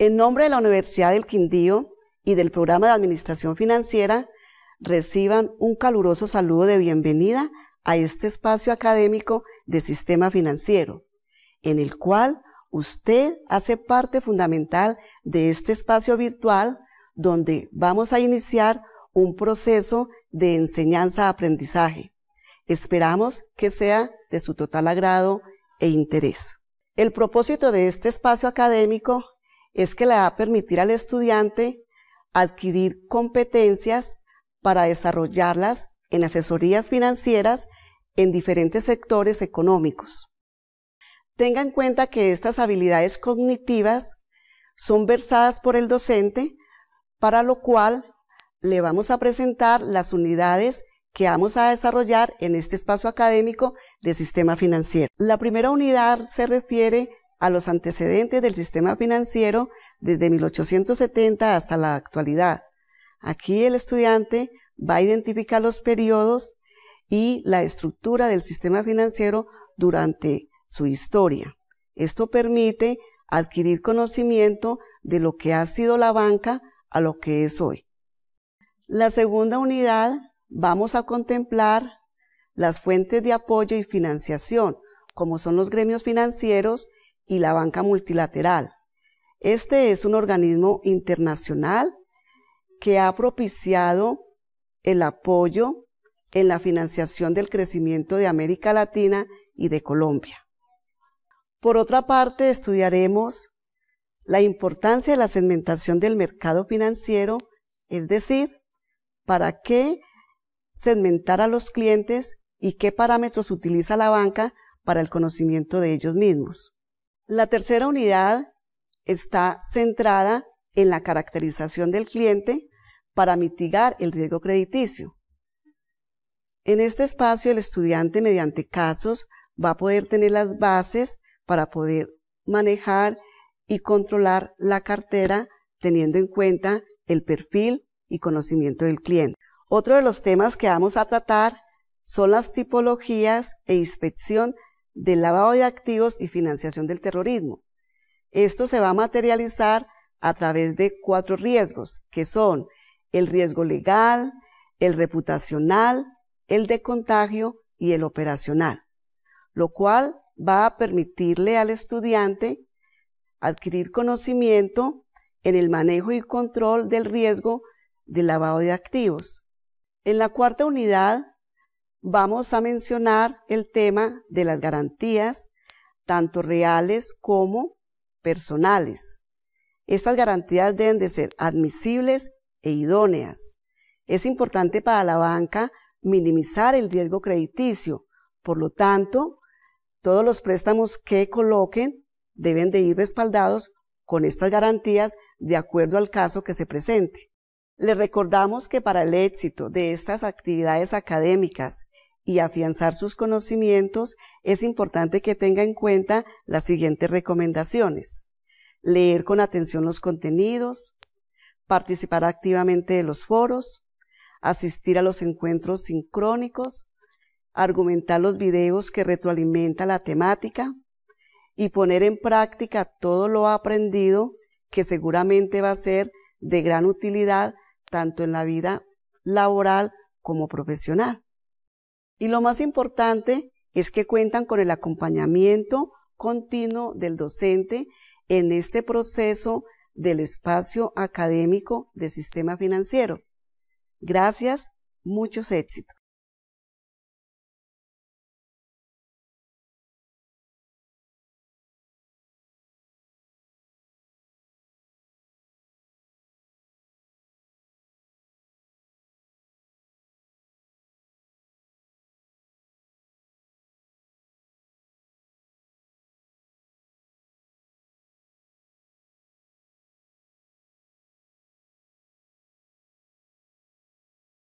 En nombre de la Universidad del Quindío y del Programa de Administración Financiera, reciban un caluroso saludo de bienvenida a este espacio académico de sistema financiero, en el cual usted hace parte fundamental de este espacio virtual donde vamos a iniciar un proceso de enseñanza-aprendizaje. Esperamos que sea de su total agrado e interés. El propósito de este espacio académico es que le va a permitir al estudiante adquirir competencias para desarrollarlas en asesorías financieras en diferentes sectores económicos. Tenga en cuenta que estas habilidades cognitivas son versadas por el docente, para lo cual le vamos a presentar las unidades que vamos a desarrollar en este espacio académico de sistema financiero. La primera unidad se refiere a los antecedentes del sistema financiero desde 1870 hasta la actualidad. Aquí el estudiante va a identificar los periodos y la estructura del sistema financiero durante su historia. Esto permite adquirir conocimiento de lo que ha sido la banca a lo que es hoy. La segunda unidad vamos a contemplar las fuentes de apoyo y financiación, como son los gremios financieros y la banca multilateral. Este es un organismo internacional que ha propiciado el apoyo en la financiación del crecimiento de América Latina y de Colombia. Por otra parte, estudiaremos la importancia de la segmentación del mercado financiero, es decir, para qué segmentar a los clientes y qué parámetros utiliza la banca para el conocimiento de ellos mismos. La tercera unidad está centrada en la caracterización del cliente para mitigar el riesgo crediticio. En este espacio el estudiante mediante casos va a poder tener las bases para poder manejar y controlar la cartera teniendo en cuenta el perfil y conocimiento del cliente. Otro de los temas que vamos a tratar son las tipologías e inspección del lavado de activos y financiación del terrorismo. Esto se va a materializar a través de cuatro riesgos, que son el riesgo legal, el reputacional, el de contagio y el operacional, lo cual va a permitirle al estudiante adquirir conocimiento en el manejo y control del riesgo del lavado de activos. En la cuarta unidad vamos a mencionar el tema de las garantías, tanto reales como personales. Estas garantías deben de ser admisibles e idóneas. Es importante para la banca minimizar el riesgo crediticio. Por lo tanto, todos los préstamos que coloquen deben de ir respaldados con estas garantías de acuerdo al caso que se presente. Le recordamos que para el éxito de estas actividades académicas y afianzar sus conocimientos es importante que tenga en cuenta las siguientes recomendaciones. Leer con atención los contenidos, participar activamente de los foros, asistir a los encuentros sincrónicos, argumentar los videos que retroalimenta la temática y poner en práctica todo lo aprendido que seguramente va a ser de gran utilidad tanto en la vida laboral como profesional. Y lo más importante es que cuentan con el acompañamiento continuo del docente en este proceso del espacio académico de sistema financiero. Gracias, muchos éxitos.